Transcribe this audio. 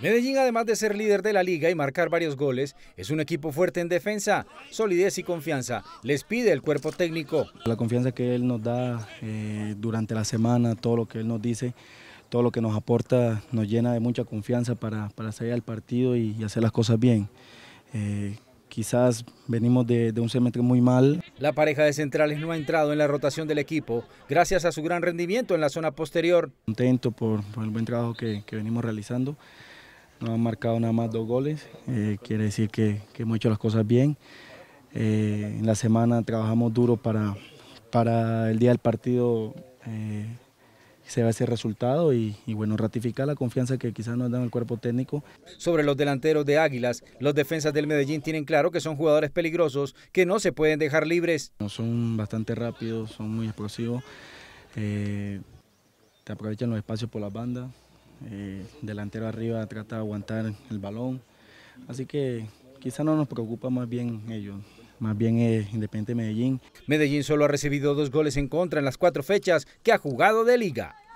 Medellín, además de ser líder de la liga y marcar varios goles, es un equipo fuerte en defensa, solidez y confianza. Les pide el cuerpo técnico. La confianza que él nos da eh, durante la semana, todo lo que él nos dice, todo lo que nos aporta, nos llena de mucha confianza para, salir al partido y, hacer las cosas bien. Eh, quizás venimos de, un semestre muy mal. La pareja de centrales no ha entrado en la rotación del equipo, gracias a su gran rendimiento en la zona posterior. Contento por, el buen trabajo que venimos realizando no han marcado nada más dos goles, eh, quiere decir que, hemos hecho las cosas bien. Eh, en la semana trabajamos duro para, para el día del partido eh, se va ese resultado y, bueno, ratificar la confianza que quizás nos dan el cuerpo técnico. Sobre los delanteros de Águilas, los defensas del Medellín tienen claro que son jugadores peligrosos que no se pueden dejar libres. son bastante rápidos, son muy explosivos, eh, te aprovechan los espacios por las bandas. Eh, delantero arriba trata de aguantar el balón, así que quizá no nos preocupa más bien ellos más bien es eh, Independiente Medellín. Medellín solo ha recibido dos goles en contra en las cuatro fechas que ha jugado de liga.